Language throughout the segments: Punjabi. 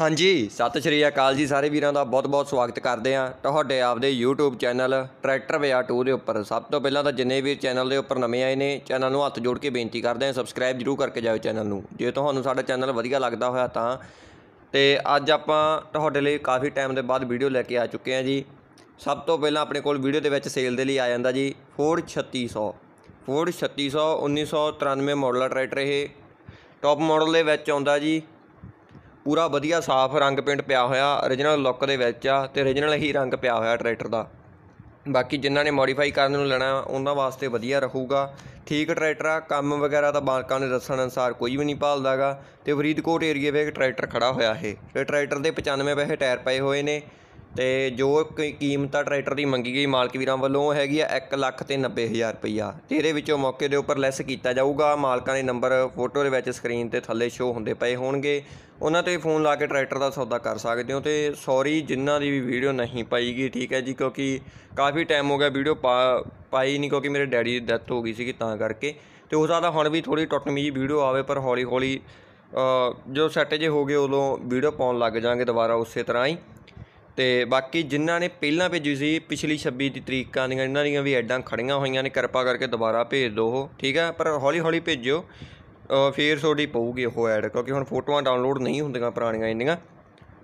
ਹਾਂਜੀ ਸਤਿ ਸ਼੍ਰੀ ਅਕਾਲ ਜੀ ਸਾਰੇ ਵੀਰਾਂ ਦਾ ਬਹੁਤ-ਬਹੁਤ ਸਵਾਗਤ ਕਰਦੇ ਆ ਤੁਹਾਡੇ ਆਪਦੇ YouTube ਚੈਨਲ ਟਰੈਕਟਰ ਵਿਆ 2 ਦੇ ਉੱਪਰ ਸਭ ਤੋਂ ਪਹਿਲਾਂ ਤਾਂ ਜਿੰਨੇ ਵੀ ਚੈਨਲ ਦੇ ਉੱਪਰ ਨਵੇਂ ਆਏ ਨੇ ਚੈਨਲ ਨੂੰ ਹੱਥ ਜੋੜ ਕੇ ਬੇਨਤੀ ਕਰਦੇ ਆ ਸਬਸਕ੍ਰਾਈਬ ਜਰੂਰ ਕਰਕੇ ਜਾਓ ਚੈਨਲ ਨੂੰ ਜੇ ਤੁਹਾਨੂੰ ਸਾਡਾ ਚੈਨਲ ਵਧੀਆ ਲੱਗਦਾ ਹੋਇਆ ਤਾਂ ਤੇ ਅੱਜ ਆਪਾਂ ਤੁਹਾਡੇ ਲਈ ਕਾਫੀ ਟਾਈਮ ਦੇ ਬਾਅਦ ਵੀਡੀਓ ਲੈ ਕੇ ਆ ਚੁੱਕੇ ਆ ਜੀ ਸਭ ਤੋਂ ਪਹਿਲਾਂ ਆਪਣੇ ਕੋਲ ਵੀਡੀਓ ਦੇ ਵਿੱਚ ਸੇਲ ਦੇ ਲਈ ਆ ਜਾਂਦਾ ਜੀ ਫੋਰਡ 3600 ਫੋਰਡ 3600 1993 ਮਾਡਲ ਟਰੈਕਟਰ ਇਹ ਟੌਪ ਮਾਡਲ ਦੇ ਵਿੱਚ ਆਉਂਦਾ ਜੀ ਪੂਰਾ ਵਧੀਆ ਸਾਫ਼ ਰੰਗ ਪੇਂਟ ਪਿਆ ਹੋਇਆ origignal ਲੁੱਕ ਦੇ ਵਿੱਚ ਆ ਤੇ origignal ਹੀ ਰੰਗ ਪਿਆ ਹੋਇਆ ਟਰੈਕਟਰ ਦਾ ਬਾਕੀ ਜਿਨ੍ਹਾਂ ਨੇ ਮੋਡੀਫਾਈ ਕਰਨ ਨੂੰ ਲੈਣਾ ਉਹਨਾਂ ਵਾਸਤੇ ਵਧੀਆ ਰਹੂਗਾ ਠੀਕ ਟਰੈਕਟਰ ਆ ਕੰਮ ਵਗੈਰਾ ਤਾਂ ਬਾਲਕਾਂ ਨੇ ਦੱਸਣ ਅਨਸਾਰ ਕੋਈ ਵੀ ਨਹੀਂ ਭਾਲਦਾਗਾ ਤੇ ਫਰੀਦਕੋਟ ਏਰੀਆ ਵਿੱਚ ਟਰੈਕਟਰ ਖੜਾ ਹੋਇਆ ਹੈ ਤੇ ਟਰੈਕਟਰ ਦੇ 95 ਪੈਸੇ ਟਾਇਰ ਪਏ ਹੋਏ ਨੇ ਤੇ ਜੋ ਕੀਮਤਾ ਕੀਮਤ ਆ ਟਰੈਕਟਰ ਦੀ ਮੰਗੀ ਗਈ ਮਾਲਕ ਵੀਰਾਂ ਵੱਲੋਂ ਉਹ ਹੈਗੀ ਆ 1 ਲੱਖ ਤੇ 90 ਹਜ਼ਾਰ ਰੁਪਈਆ ਤੇ ਇਹਦੇ ਵਿੱਚੋਂ ਮੌਕੇ ਦੇ ਉੱਪਰ ਲੈਸ ਕੀਤਾ ਜਾਊਗਾ ਮਾਲਕਾਂ ਦੇ ਨੰਬਰ ਫੋਟੋ ਦੇ ਵਿੱਚ ਸਕਰੀਨ ਤੇ ਥੱਲੇ ਸ਼ੋ ਹੁੰਦੇ ਪਏ ਹੋਣਗੇ ਉਹਨਾਂ ਤੇ ਫੋਨ ਲਾ ਕੇ ਟਰੈਕਟਰ ਦਾ ਸੌਦਾ ਕਰ ਸਕਦੇ ਹੋ ਤੇ ਸੌਰੀ ਜਿਨ੍ਹਾਂ ਦੀ ਵੀ ਵੀਡੀਓ ਨਹੀਂ ਪਾਈ ਗਈ ਠੀਕ ਹੈ ਜੀ ਕਿਉਂਕਿ ਕਾਫੀ ਟਾਈਮ ਹੋ ਗਿਆ ਵੀਡੀਓ ਪਾਈ ਨਹੀਂ ਕਿਉਂਕਿ ਮੇਰੇ ਡੈਡੀ ਦੀ ਡੈਥ ਹੋ ਗਈ ਸੀਗੀ ਤਾਂ ਕਰਕੇ ਤੇ ਹੋ ਸਕਦਾ ਹੁਣ ਵੀ ਥੋੜੀ ਟੁੱਟਮੀ ਜੀ ਵੀਡੀਓ ਆਵੇ ਪਰ ਹੌਲੀ ਹੌਲੀ ਜੋ ਸੈਟ ਜੇ ਹੋ ਗਏ ਉਦੋਂ ਵੀਡੀਓ ਪਾਉਣ ਲੱਗ ਜਾਾਂਗੇ ਦੁਬਾਰਾ ਉਸੇ ਤਰ੍ਹਾਂ ਹੀ ਤੇ ਬਾਕੀ ਜਿਨ੍ਹਾਂ ਨੇ ਪਹਿਲਾਂ ਭੇਜੀ ਸੀ ਪਿਛਲੀ 26 ਦੀ ਤਰੀਕਾਂ ਦੀਆਂ ਇਹਨਾਂ ਦੀਆਂ ਵੀ ਐਡਾਂ ਖੜੀਆਂ ਹੋਈਆਂ ਨੇ ਕਿਰਪਾ ਕਰਕੇ ਦੁਬਾਰਾ ਭੇਜ ਦਿਓ ਉਹ ਠੀਕ ਹੈ ਪਰ ਹੌਲੀ ਹੌਲੀ ਭੇਜਿਓ ਫੇਰ ਤੁਹਾਡੀ ਪਊਗੀ ਉਹ ਐਡ ਕਿਉਂਕਿ ਹੁਣ ਫੋਟੋਆਂ ਡਾਊਨਲੋਡ ਨਹੀਂ ਹੁੰਦੀਆਂ ਪੁਰਾਣੀਆਂ ਇੰਨੀਆਂ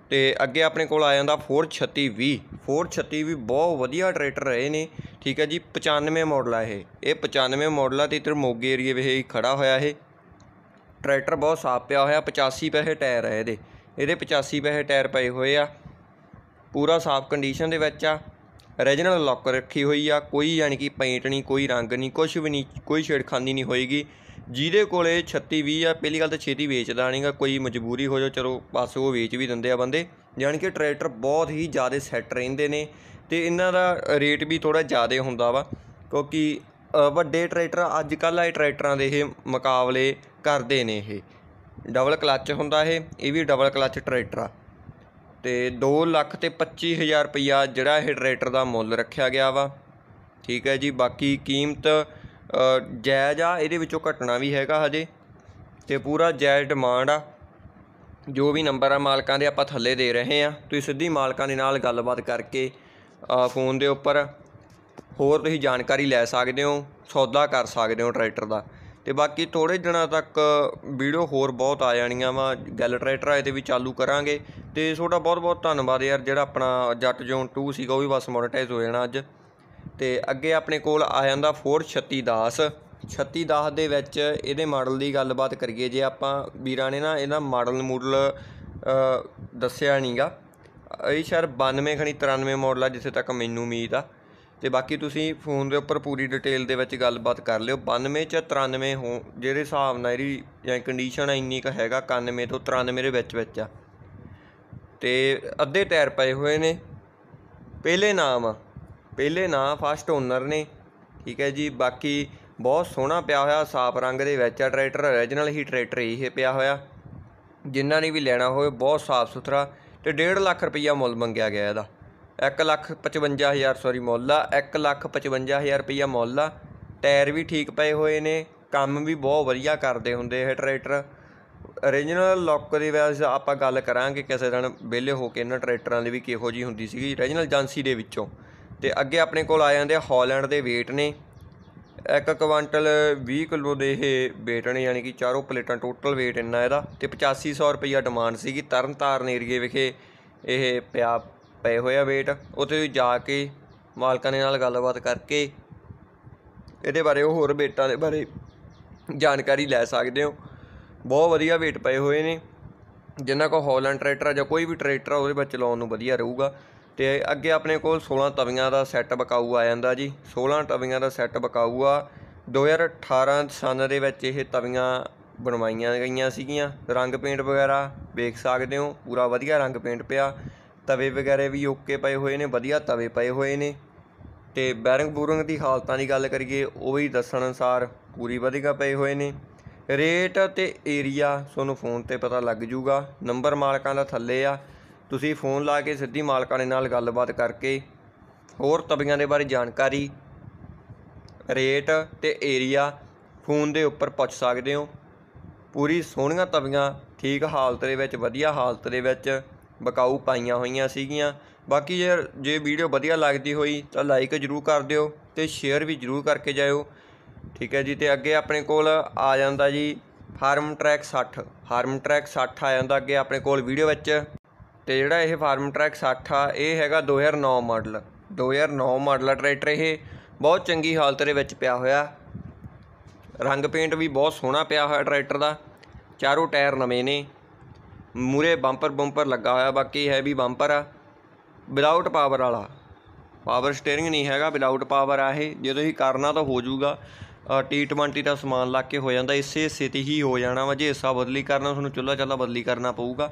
ਤੇ ਅੱਗੇ ਆਪਣੇ ਕੋਲ ਆ ਜਾਂਦਾ 4620 4620 ਬਹੁਤ ਵਧੀਆ ਟਰੈਕਟਰ ਰਹੇ ਨੇ ਠੀਕ ਹੈ ਜੀ 95 ਮਾਡਲ ਆ ਇਹ ਇਹ 95 ਮਾਡਲ ਆ ਤੇ ਇਧਰ ਮੋਗੇ ਏਰੀਏ ਵਿੱਚ ਹੀ ਖੜਾ ਹੋਇਆ ਇਹ ਟਰੈਕਟਰ ਬਹੁਤ ਸਾਫ ਪਿਆ ਹੋਇਆ 85 ਪੈਸੇ ਟਾਇਰ ਆ ਇਹਦੇ ਇਹਦੇ 85 ਪੈਸੇ ਟਾਇਰ ਪਏ ਹੋਏ ਆ ਪੂਰਾ ਸਾਫ਼ ਕੰਡੀਸ਼ਨ ਦੇ ਵਿੱਚ ਆ ਰੀਜਨਲ ਲੌਕਰ ਰੱਖੀ ਹੋਈ ਆ ਕੋਈ ਯਾਨੀ ਕਿ ਪੇਂਟ ਨਹੀਂ ਕੋਈ ਰੰਗ ਨਹੀਂ ਕੁਝ ਵੀ ਨਹੀਂ ਕੋਈ ਛੇੜਖਾਨੀ ਨਹੀਂ ਹੋਏਗੀ ਜਿਹਦੇ ਕੋਲੇ 36 20 ਆ ਪਹਿਲੀ ਗੱਲ ਤਾਂ ਛੇਤੀ ਵੇਚਦਾ ਨਹੀਂਗਾ ਕੋਈ ਮਜਬੂਰੀ ਹੋ ਜਾ ਚਲੋ ਪਾਸ ਉਹ ਵੇਚ ਵੀ ਦਿੰਦੇ ਆ ਬੰਦੇ ਯਾਨੀ ਕਿ ਟਰੈਕਟਰ ਬਹੁਤ ਹੀ ਜ਼ਿਆਦਾ ਸੈੱਟ ਰਹਿੰਦੇ ਨੇ ਤੇ ਇਹਨਾਂ ਦਾ ਰੇਟ ਵੀ ਥੋੜਾ ਜ਼ਿਆਦਾ ਹੁੰਦਾ ਵਾ ਕਿਉਂਕਿ ਵੱਡੇ ਟਰੈਕਟਰ ਅੱਜ ਕੱਲ੍ਹ ਆਏ ਟਰੈਕਟਰਾਂ ਦੇ ਇਹ ਮੁਕਾਬਲੇ ਕਰਦੇ ਨੇ ਇਹ ਡਬਲ ਕਲੱਚ ਹੁੰਦਾ ਇਹ ਇਹ ਵੀ ਡਬਲ ਕਲੱਚ ਟਰੈਕਟਰ ਆ ਤੇ 2 ਲੱਖ ਤੇ ਹਜ਼ਾਰ ਰੁਪਇਆ ਜਿਹੜਾ ਇਹ ਟਰੈਕਟਰ ਦਾ ਮੁੱਲ ਰੱਖਿਆ ਗਿਆ ਵਾ ਠੀਕ ਹੈ ਜੀ ਬਾਕੀ ਕੀਮਤ ਜਾਇਜ਼ ਆ ਇਹਦੇ ਵਿੱਚੋਂ ਘਟਣਾ ਵੀ ਹੈਗਾ ਹਜੇ ਤੇ ਪੂਰਾ ਜਾਇਜ਼ ਡਿਮਾਂਡ ਆ ਜੋ ਵੀ ਨੰਬਰ ਆ ਮਾਲਕਾਂ ਦੇ ਆਪਾਂ ਥੱਲੇ ਦੇ ਰਹੇ ਆ ਤੁਸੀਂ ਸਿੱਧੀ ਮਾਲਕਾਂ ਦੇ ਨਾਲ ਗੱਲਬਾਤ ਕਰਕੇ ਫੋਨ ਦੇ ਉੱਪਰ ਹੋਰ ਤੁਸੀਂ ਜਾਣਕਾਰੀ ਲੈ ਸਕਦੇ ਹੋ ਸੌਦਾ ਕਰ ਸਕਦੇ ਹੋ ਟਰੈਕਟਰ ਦਾ ਤੇ ਬਾਕੀ ਥੋੜੇ ਦਿਨਾਂ ਤੱਕ ਵੀਡੀਓ ਹੋਰ ਬਹੁਤ ਆ ਜਾਣੀਆਂ ਵਾ ਗੱਲ ਟਰੈਕਟਰ ਆਏ ਤੇ ਵੀ ਚਾਲੂ ਕਰਾਂਗੇ ਤੇ ਤੁਹਾਡਾ ਬਹੁਤ ਬਹੁਤ ਧੰਨਵਾਦ ਯਾਰ ਜਿਹੜਾ ਆਪਣਾ ਜੱਟ ਜੋਨ 2 ਸੀਗਾ ਉਹ ਵੀ ਬਸ ਮੋਨਟਾਈਜ਼ ਹੋ ਜਾਣਾ ਅੱਜ ਤੇ ਅੱਗੇ ਆਪਣੇ ਕੋਲ ਆ ਜਾਂਦਾ 436 ਦਾਸ 36 ਦਾਸ ਦੇ ਵਿੱਚ ਇਹਦੇ ਮਾਡਲ ਦੀ ਗੱਲਬਾਤ ਕਰੀਏ ਜੇ ਆਪਾਂ ਵੀਰਾਂ ਨੇ ਨਾ ਇਹਦਾ ਮਾਡਲ ਮੂਡਲ ਦੱਸਿਆ ਨਹੀਂਗਾ ਇਹ ਸ਼ਰ 92 ਖਣੀ 93 ਮਾਡਲ ਆ ਜਿੱਥੇ ਤੱਕ ਮੈਨੂੰ ਉਮੀਦ ਆ ਤੇ ਬਾਕੀ ਤੁਸੀਂ ਫੋਨ ਦੇ ਉੱਪਰ ਪੂਰੀ ਡਿਟੇਲ ਦੇ ਵਿੱਚ ਗੱਲਬਾਤ ਕਰ ਲਿਓ 92 ਚ 93 ਹੋ ਜਿਹੜੇ ਹਿਸਾਬ ਨਾਲ ਇਹਦੀ ਜਾਂ ਕੰਡੀਸ਼ਨ ਇੰਨੀ ਕੁ ਹੈਗਾ 91 ਤੋਂ 93 ਦੇ ਵਿੱਚ ਵਿੱਚ ਆ ਤੇ ਅੱਧੇ ਟਾਇਰ ਪਏ ਹੋਏ ਨੇ ਪਹਿਲੇ ਨਾਮ ਆ ਪਹਿਲੇ ਨਾਮ ਫਸਟ ਓਨਰ ਨੇ ਠੀਕ ਹੈ ਜੀ ਬਾਕੀ ਬਹੁਤ ਸੋਹਣਾ ਪਿਆ ਹੋਇਆ ਸਾਫ ਰੰਗ ਦੇ ਵਿੱਚ ਆ ਟਰੈਕਟਰ origignal ਹੀ ਟਰੈਕਟਰ ਇਹ ਪਿਆ ਹੋਇਆ ਜਿਨ੍ਹਾਂ ਨੇ ਵੀ ਲੈਣਾ ਹੋਵੇ ਬਹੁਤ ਸਾਫ ਸੁਥਰਾ ਤੇ 1.5 ਲੱਖ ਰੁਪਈਆ ਮੁੱਲ ਮੰਗਿਆ ਗਿਆ ਇਹਦਾ 1,55,000 ਸੌਰੀ ਮੁੱਲ ਆ 1,55,000 ਰੁਪਈਆ ਮੁੱਲ ਆ ਟਾਇਰ ਵੀ ਠੀਕ ਪਏ ਹੋਏ ਨੇ ਕੰਮ ਵੀ ਬਹੁਤ ਵਧੀਆ ਕਰਦੇ ਹੁੰਦੇ ਇਹ ਟਰੈਕਟਰ origignal ਲੁੱਕ ਦੀ ਵੈਸ ਆਪਾਂ ਗੱਲ ਕਰਾਂਗੇ ਕਿਸੇ ਦਿਨ ਵਿਹਲੇ ਹੋ ਕੇ ਇਹਨਾਂ ਟਰੈਕਟਰਾਂ ਦੀ ਵੀ ਕਿਹੋ ਜੀ ਹੁੰਦੀ ਸੀਗੀ origignal ਏਜੰਸੀ ਦੇ ਵਿੱਚੋਂ ਤੇ ਅੱਗੇ ਆਪਣੇ ਕੋਲ ਆ ਜਾਂਦੇ ਹਾਲੈਂਡ ਦੇ weight ਨੇ ਇੱਕ ਕੁਆਂਟਲ 20 ਕਿਲੋ ਦੇ ਇਹ weight ਨੇ ਯਾਨੀ ਕਿ ਚਾਰੋਂ ਪਲੇਟਾਂ ਟੋਟਲ weight ਇੰਨਾ ਇਹਦਾ ਤੇ 8500 ਰੁਪਈਆ ਡਿਮਾਂਡ ਸੀਗੀ ਤਰਨਤਾਰਨ ਏਰੀਏ ਵਿਖੇ ਇਹ ਪਿਆ ਪਏ ਹੋਏ ਆ ਵੇਟ ਉੱਥੇ ਤੁਸੀਂ ਜਾ ਕੇ ਮਾਲਕਾਂ ਦੇ ਨਾਲ ਗੱਲਬਾਤ ਕਰਕੇ ਇਹਦੇ ਬਾਰੇ ਉਹ ਹੋਰ ਵੇਟਾਂ ਦੇ ਬਾਰੇ ਜਾਣਕਾਰੀ ਲੈ ਸਕਦੇ ਹੋ ਬਹੁਤ ਵਧੀਆ ਵੇਟ ਪਏ ਹੋਏ ਨੇ ਜਿੰਨਾ ਕੋ ਹੌਲੈਂਡ ਟਰੈਕਟਰ ਜਾਂ ਕੋਈ ਵੀ ਟਰੈਕਟਰ ਉਹਦੇ ਵਿੱਚ ਚਲਾਉਣ ਨੂੰ ਵਧੀਆ ਰਹੂਗਾ ਤੇ ਅੱਗੇ ਆਪਣੇ ਕੋਲ 16 ਤਵੀਆਂ ਦਾ ਸੈੱਟ ਬਕਾਊ ਆ ਜਾਂਦਾ ਜੀ 16 ਤਵੀਆਂ ਦਾ ਸੈੱਟ ਬਕਾਊ ਆ 2018 ਸਨ ਦੇ ਵਿੱਚ ਇਹ ਤਵੀਆਂ ਬਣਵਾਈਆਂ ਗਈਆਂ ਸੀਗੀਆਂ ਰੰਗ ਪੇਂਟ ਵਗੈਰਾ ਵੇਖ ਸਕਦੇ ਹੋ ਪੂਰਾ ਵਧੀਆ ਰੰਗ ਪੇਂਟ ਪਿਆ ਤਵੇ ਵਗੈਰੇ ਵੀ ਓਕੇ ਪਏ ਹੋਏ ਨੇ ਵਧੀਆ ਤਵੇ ਪਏ ਹੋਏ ਨੇ ਤੇ ਬੈਰਿੰਗ ਬੂਰਿੰਗ ਦੀ ਹਾਲਤਾਂ ਦੀ ਗੱਲ ਕਰੀਏ ਉਹ ਵੀ ਦੱਸਣ ਅਨਸਾਰ ਪੂਰੀ ਵਧੀਆ ਪਏ ਹੋਏ ਨੇ ਰੇਟ ਤੇ ਏਰੀਆ ਤੁਹਾਨੂੰ ਫੋਨ ਤੇ ਪਤਾ ਲੱਗ ਜੂਗਾ ਨੰਬਰ ਮਾਲਕਾਂ ਦਾ ਥੱਲੇ ਆ ਤੁਸੀਂ ਫੋਨ ਲਾ ਕੇ ਸਿੱਧੀ ਮਾਲਕਾਂ ਦੇ ਨਾਲ ਗੱਲਬਾਤ ਕਰਕੇ ਹੋਰ ਤਵੀਆਂ ਦੇ ਬਾਰੇ ਜਾਣਕਾਰੀ ਰੇਟ ਤੇ ਏਰੀਆ ਫੋਨ ਦੇ ਉੱਪਰ ਪੁੱਛ ਸਕਦੇ ਹੋ ਪੂਰੀ ਸੋਹਣੀਆਂ ਤਵੀਆਂ ਠੀਕ ਹਾਲਤ ਦੇ ਵਿੱਚ ਵਧੀਆ ਹਾਲਤ ਦੇ ਵਿੱਚ ਬਕਾਊ ਪਾਈਆਂ ਹੋਈਆਂ ਸੀਗੀਆਂ ਬਾਕੀ ਜੇ ਜੇ ਵੀਡੀਓ ਵਧੀਆ ਲੱਗਦੀ ਹੋਈ ਤਾਂ ਲਾਈਕ ਜ਼ਰੂਰ ਕਰ ਦਿਓ ਤੇ ਸ਼ੇਅਰ ਵੀ ਜ਼ਰੂਰ ਕਰਕੇ ਜਾਇਓ ਠੀਕ ਹੈ ਜੀ ਤੇ ਅੱਗੇ ਆਪਣੇ ਕੋਲ ਆ ਜਾਂਦਾ ਜੀ ਫਾਰਮ ਟਰੈਕ 60 ਫਾਰਮ ਟਰੈਕ 60 ਆ ਜਾਂਦਾ ਅੱਗੇ ਆਪਣੇ ਕੋਲ ਵੀਡੀਓ ਵਿੱਚ ਤੇ ਜਿਹੜਾ ਇਹ ਫਾਰਮ ਟਰੈਕ 60 ਆ ਇਹ ਹੈਗਾ 2009 ਮਾਡਲ 2009 ਮਾਡਲ ਟਰੈਕਟਰ ਇਹ ਬਹੁਤ ਚੰਗੀ ਹਾਲਤ ਦੇ ਵਿੱਚ ਪਿਆ ਹੋਇਆ ਰੰਗ ਪੇਂਟ ਵੀ ਬਹੁਤ ਸੋਹਣਾ ਪਿਆ ਹੋਇਆ ਟਰੈਕਟਰ ਦਾ ਚਾਰੋਂ ਟਾਇਰ ਨਵੇਂ ਨੇ ਮੂਰੇ ਬੰਪਰ ਬੰਪਰ ਲੱਗਾ ਹੋਇਆ ਬਾਕੀ ਹੈ ਵੀ ਬੰਪਰ ਆ ਵਿਦਆਊਟ ਪਾਵਰ ਵਾਲਾ ਪਾਵਰ ਸਟੀering ਨਹੀਂ ਹੈਗਾ ਵਿਦਆਊਟ ਪਾਵਰ ਆ ਇਹ ਜੇ ਤੁਸੀਂ ਕਰਨਾ ਤਾਂ ਹੋ ਜਾਊਗਾ T20 ਦਾ ਸਮਾਨ ਲਾ ਕੇ ਹੋ ਜਾਂਦਾ ਇਸੇ ਸਥਿਤੀ ਹੀ ਹੋ ਜਾਣਾ ਵਾ ਜੇ ਹਿੱਸਾ ਬਦਲੀ ਕਰਨਾ ਤੁਹਾਨੂੰ ਚੁੱਲਾ ਚੱਲਾ ਬਦਲੀ ਕਰਨਾ ਪਊਗਾ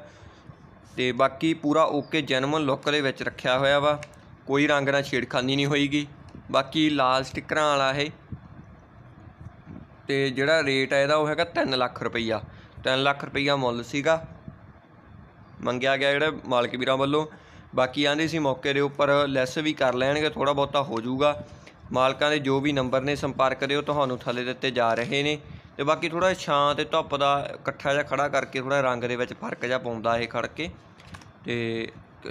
ਤੇ ਬਾਕੀ ਪੂਰਾ ਓਕੇ ਜੈਨੂਅਨ ਲੁੱਕ ਦੇ ਵਿੱਚ ਰੱਖਿਆ ਹੋਇਆ ਵਾ ਕੋਈ ਰੰਗ ਨਾਲ ਛੇੜਖਾਨੀ ਨਹੀਂ ਹੋਈਗੀ ਬਾਕੀ ਲਾਲ ਸਟਿਕਰਾਂ ਵਾਲਾ ਇਹ ਤੇ ਜਿਹੜਾ ਰੇਟ ਹੈ ਇਹਦਾ ਉਹ ਹੈਗਾ 3 ਲੱਖ ਰੁਪਈਆ 3 ਲੱਖ ਰੁਪਈਆ ਮੁੱਲ ਸੀਗਾ ਮੰਗਿਆ ਗਿਆ ਜਿਹੜਾ ਮਾਲਕ ਵੀਰਾਂ ਵੱਲੋਂ ਬਾਕੀ ਆਂਦੇ ਸੀ ਮੌਕੇ ਦੇ ਉੱਪਰ ਲੈਸ ਵੀ ਕਰ ਲੈਣਗੇ ਥੋੜਾ ਬਹੁਤਾ ਹੋ ਜਾਊਗਾ ਮਾਲਕਾਂ ਦੇ ਜੋ ਵੀ ਨੰਬਰ ਨੇ ਸੰਪਰਕ ਕਰਿਓ ਤੁਹਾਨੂੰ ਥੱਲੇ ਦਿੱਤੇ ਜਾ ਰਹੇ ਨੇ ਤੇ ਬਾਕੀ ਥੋੜਾ ਛਾਂ ਤੇ ਧੁੱਪ ਦਾ ਇਕੱਠਾ ਜਿਹਾ ਖੜਾ ਕਰਕੇ ਥੋੜਾ ਰੰਗ ਦੇ ਵਿੱਚ ਫਰਕ ਜਿਹਾ ਪਾਉਂਦਾ ਇਹ ਖੜ ਕੇ ਤੇ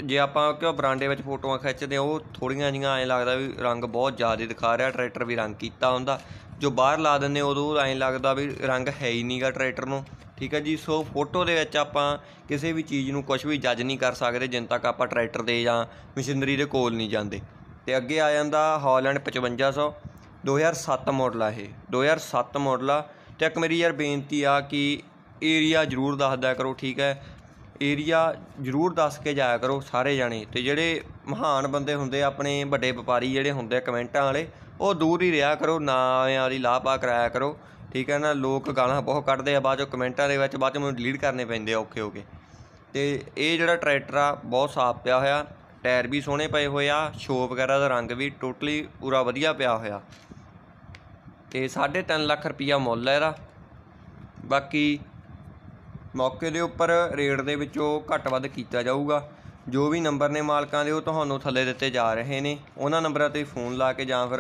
ਜੇ ਆਪਾਂ ਕਿਉਂ ਬਰਾਂਡੇ ਵਿੱਚ ਫੋਟੋਆਂ ਖਿੱਚਦੇ ਆ ਉਹ ਥੋੜੀਆਂ ਜੀਆਂ ਐਂ ਲੱਗਦਾ ਵੀ ਰੰਗ ਬਹੁਤ ਜ਼ਿਆਦਾ ਦਿਖਾ ਰਿਹਾ ਟਰੈਕਟਰ ਵੀ ਰੰਗ ਕੀਤਾ ਹੁੰਦਾ ਜੋ ਬਾਹਰ ਲਾ ਦਿੰਦੇ ਉਦੋਂ ਐਂ ਲੱਗਦਾ ਵੀ ਰੰਗ ਹੈ ਹੀ ਨਹੀਂਗਾ ਟਰੈਕਟਰ ਨੂੰ ਠੀਕ ਹੈ ਜੀ ਸੋ ਫੋਟੋ ਦੇ ਵਿੱਚ ਆਪਾਂ ਕਿਸੇ ਵੀ ਚੀਜ਼ ਨੂੰ ਕੁਝ ਵੀ ਜੱਜ ਨਹੀਂ ਕਰ ਸਕਦੇ ਜਿੰਨ ਤੱਕ ਆਪਾਂ ਟਰੈਕਟਰ ਦੇ ਜਾਂ ਮਸ਼ੀਨਰੀ ਦੇ ਕੋਲ ਨਹੀਂ ਜਾਂਦੇ ਤੇ ਅੱਗੇ ਆ ਜਾਂਦਾ ਹਾਲੈਂਡ 5500 2007 ਮਾਡਲ ਆ ਇਹ 2007 ਮਾਡਲ ਆ ਤੇ ਇੱਕ ਮੇਰੀ ਯਾਰ ਬੇਨਤੀ ਆ ਕਿ ਏਰੀਆ ਜ਼ਰੂਰ ਦੱਸਦਾ ਕਰੋ ਠੀਕ ਹੈ ਏਰੀਆ ਜ਼ਰੂਰ ਦੱਸ ਕੇ ਜਾਇਆ ਕਰੋ ਸਾਰੇ ਜਾਣੇ ਤੇ ਜਿਹੜੇ ਮਹਾਨ ਬੰਦੇ ਹੁੰਦੇ ਆਪਣੇ ਵੱਡੇ ਵਪਾਰੀ ਜਿਹੜੇ ਹੁੰਦੇ ਕਮੈਂਟਾਂ ਵਾਲੇ ਉਹ ਦੂਰ ਹੀ ਰਿਹਾ ਕਰੋ ਨਾ ਵਾਲੀ ਲਾਪਾ ਕਰਾਇਆ ਕਰੋ ਠੀਕ ਹੈ ਨਾ ਲੋਕ ਗਾਲਾਂ ਬਹੁਤ ਕੱਢਦੇ ਆ ਬਾਅਦ ਚੋਂ ਕਮੈਂਟਾਂ ਦੇ ਵਿੱਚ ਬਾਅਦ ਚੋਂ ਮੈਨੂੰ ਡਿਲੀਟ ਕਰਨੇ ਪੈਂਦੇ ਆ ਔਖੇ ਹੋ ਕੇ ਤੇ ਇਹ ਜਿਹੜਾ ਟਰੈਕਟਰ ਆ ਬਹੁਤ ਸਾਫ਼ ਪਿਆ ਹੋਇਆ ਟਾਇਰ ਵੀ ਸੋਹਣੇ ਪਏ ਹੋਏ ਆ ਸ਼ੋ ਵਗੈਰਾ ਦਾ ਰੰਗ ਵੀ ਟੋਟਲੀ ਪੂਰਾ ਵਧੀਆ ਪਿਆ ਹੋਇਆ ਤੇ 3.5 ਲੱਖ ਰੁਪਈਆ ਮੁੱਲ ਹੈ ਇਹਦਾ ਬਾਕੀ ਮੌਕੇ ਦੇ ਉੱਪਰ ਰੇਟ ਦੇ ਵਿੱਚੋਂ ਘੱਟ ਵੱਧ ਕੀਤਾ ਜਾਊਗਾ ਜੋ ਵੀ ਨੰਬਰ ਨੇ ਮਾਲਕਾਂ ਦੇ ਉਹ ਤੁਹਾਨੂੰ ਥੱਲੇ ਦਿੱਤੇ ਜਾ ਰਹੇ ਨੇ ਉਹਨਾਂ ਨੰਬਰਾਂ ਤੇ ਫੋਨ ਲਾ ਕੇ ਜਾਂ ਫਿਰ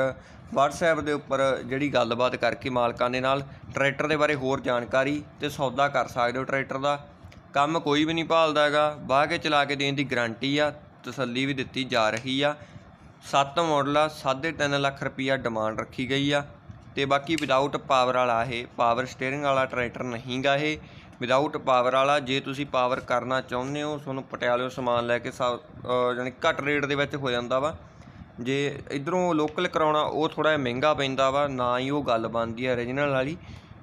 WhatsApp ਦੇ ਉੱਪਰ ਜਿਹੜੀ ਗੱਲਬਾਤ ਕਰਕੇ ਮਾਲਕਾਂ ਦੇ ਨਾਲ ਟਰੈਕਟਰ ਦੇ ਬਾਰੇ ਹੋਰ ਜਾਣਕਾਰੀ ਤੇ ਸੌਦਾ ਕਰ ਸਕਦੇ ਹੋ ਟਰੈਕਟਰ ਦਾ ਕੰਮ ਕੋਈ ਵੀ ਨਹੀਂ ਭਾਲਦਾ ਹੈਗਾ ਬਾਹ ਕੇ ਚਲਾ ਕੇ ਦੇਣ ਦੀ ਗਾਰੰਟੀ ਆ ਤਸੱਲੀ ਵੀ ਦਿੱਤੀ ਜਾ ਰਹੀ ਆ ਸੱਤ ਮਾਡਲ ਆ 3.5 ਲੱਖ ਰੁਪਇਆ ਡਿਮਾਂਡ ਰੱਖੀ ਗਈ ਆ ਤੇ ਬਾਕੀ ਵਿਦਆਊਟ ਪਾਵਰ ਵਾਲਾ ਇਹ ਪਾਵਰ ਸਟੀering ਵਾਲਾ ਟਰੈਕਟਰ ਨਹੀਂਗਾ ਇਹ ਵਿਦਆਊਟ ਪਾਵਰ ਵਾਲਾ ਜੇ ਤੁਸੀਂ ਪਾਵਰ ਕਰਨਾ ਚਾਹੁੰਦੇ ਹੋ ਤੁਹਾਨੂੰ ਪਟਿਆਲੇੋਂ ਸਮਾਨ ਲੈ ਕੇ ਯਾਨੀ ਘੱਟ ਰੇਟ ਦੇ ਵਿੱਚ ਹੋ ਜਾਂਦਾ ਵਾ ਜੇ ਇਧਰੋਂ ਲੋਕਲ ਕਰਾਉਣਾ ਉਹ ਥੋੜਾ ਮਹਿੰਗਾ ਪੈਂਦਾ ਵਾ ਨਾ ਹੀ ਉਹ ਗੱਲ ਬਣਦੀ ਹੈ origignal ਵਾਲੀ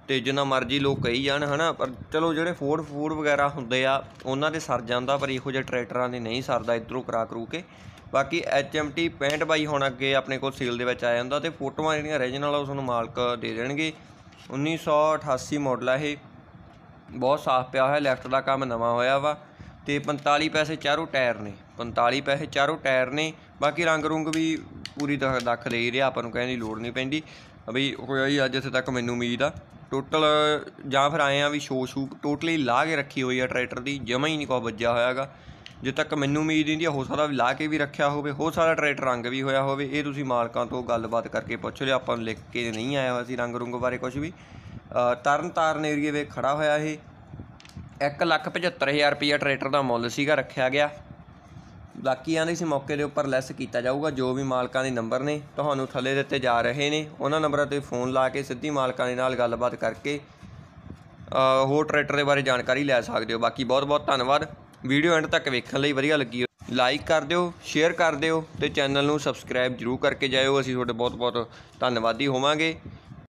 ਤੇ ਜਿੰਨਾ ਮਰਜ਼ੀ ਲੋਕ ਕਹੀ ਜਾਣ ਹਨਾ ਪਰ ਚਲੋ ਜਿਹੜੇ ਫੋਰਡ ਫੂਡ ਵਗੈਰਾ ਹੁੰਦੇ ਆ ਉਹਨਾਂ ਦੇ ਸਰ ਜਾਂਦਾ ਪਰ ਇਹੋ ਜਿਹੇ ਟਰੈਕਟਰਾਂ ਦੇ ਨਹੀਂ ਸਰਦਾ ਇਧਰੋਂ ਕਰਾ ਕਰੂ ਕੇ ਬਾਕੀ HMT 65 ਬਾਈ ਹੁਣ ਅੱਗੇ ਆਪਣੇ ਕੋਲ ਸੇਲ ਦੇ ਵਿੱਚ ਆ ਜਾਂਦਾ ਤੇ ਫੋਟੋਆਂ ਜਿਹੜੀਆਂ origignal ਆ ਉਹ ਤੁਹਾਨੂੰ ਮਾਲਕ ਦੇ ਦੇਣਗੇ 1988 ਮਾਡਲ ਆ ਇਹ ਬਹੁਤ ਸਾਫ਼ ਪਿਆ ਹੋਇਆ ਲੈਫਟ ਦਾ ਕੰਮ ਨਵਾਂ ਹੋਇਆ ਵਾ ਤੇ 45 ਪੈਸੇ ਚਾਰੋਂ ਟਾਇਰ ਨੇ 45 ਪੈਸੇ ਚਾਰੋਂ ਟਾਇਰ ਨੇ ਬਾਕੀ ਰੰਗ ਰੁੰਗ ਵੀ ਪੂਰੀ ਤਰ੍ਹਾਂ ਦੱਖ ਦੇ ਰਿਹਾ ਆਪਾਂ ਨੂੰ ਕਹਿਣ ਦੀ ਲੋੜ ਨਹੀਂ ਪੈਂਦੀ ਬਈ ਕੋਈ ਅੱਜ ਇੱਥੇ ਤੱਕ ਮੈਨੂੰ ਉਮੀਦ ਆ ਟੋਟਲ ਜਾਂ ਫਿਰ ਆਏ ਆ ਵੀ ਸ਼ੋ ਸ਼ੂ ਟੋਟਲੀ ਲਾ ਕੇ ਰੱਖੀ ਹੋਈ ਆ ਟਰੈਕਟਰ ਦੀ ਜਮਾ ਹੀ ਨਹੀਂ ਕੋ ਵੱਜਿਆ ਹੋਇਆਗਾ ਜੇ ਤੱਕ ਮੈਨੂੰ ਉਮੀਦ ਨਹੀਂ ਦੀ ਹੋ ਸਕਦਾ ਵੀ ਲਾ ਕੇ ਵੀ ਰੱਖਿਆ ਹੋਵੇ ਹੋ ਸਕਦਾ ਟਰੈਕਟਰ ਰੰਗ ਵੀ ਹੋਇਆ ਹੋਵੇ ਇਹ ਤੁਸੀਂ ਮਾਲਕਾਂ ਤੋਂ ਗੱਲਬਾਤ ਕਰਕੇ ਪੁੱਛ ਲਿਓ ਆਪਾਂ ਨੂੰ ਲਿਖ ਕੇ ਨਹੀਂ ਆਇਆ ਹੋਇਆ ਸੀ ਰੰਗ ਰੁੰਗ ਬਾਰੇ ਕੁਝ ਵੀ ਤਰਨਤਾਰਨ ਏਰੀਏ ਵਿੱਚ ਖੜਾ ਹੋਇਆ ਇਹ 175000 ਰੁਪਏ ਟਰੈਕਟਰ ਦਾ ਮੁੱਲ ਸੀਗਾ ਰੱਖਿਆ ਗਿਆ ਬਾਕੀ ਆਂਦੇ ਸੀ ਮੌਕੇ ਦੇ ਉੱਪਰ ਲੈਸ ਕੀਤਾ ਜਾਊਗਾ ਜੋ ਵੀ ਮਾਲਕਾਂ ਦੇ ਨੰਬਰ ਨੇ ਤੁਹਾਨੂੰ ਥੱਲੇ ਦਿੱਤੇ ਜਾ ਰਹੇ ਨੇ ਉਹਨਾਂ ਨੰਬਰਾਂ ਤੇ ਫੋਨ ਲਾ ਕੇ ਸਿੱਧੀ ਮਾਲਕਾਂ ਦੇ ਨਾਲ ਗੱਲਬਾਤ ਕਰਕੇ ਹੋਰ ਟਰੈਕਟਰ ਦੇ ਬਾਰੇ ਜਾਣਕਾਰੀ ਲੈ ਸਕਦੇ ਹੋ ਬਾਕੀ ਬਹੁਤ ਬਹੁਤ ਧੰਨਵਾਦ ਵੀਡੀਓ ਐਂਡ ਤੱਕ ਵੇਖਣ ਲਈ ਵਧੀਆ ਲੱਗੀ ਲਾਈਕ ਕਰ ਦਿਓ ਸ਼ੇਅਰ ਕਰ ਦਿਓ ਤੇ ਚੈਨਲ ਨੂੰ ਸਬਸਕ੍ਰਾਈਬ ਜਰੂਰ ਕਰਕੇ ਜਾਇਓ ਅਸੀਂ ਤੁਹਾਡੇ ਬਹੁਤ ਬਹੁਤ ਧੰਨਵਾਦੀ ਹੋਵਾਂਗੇ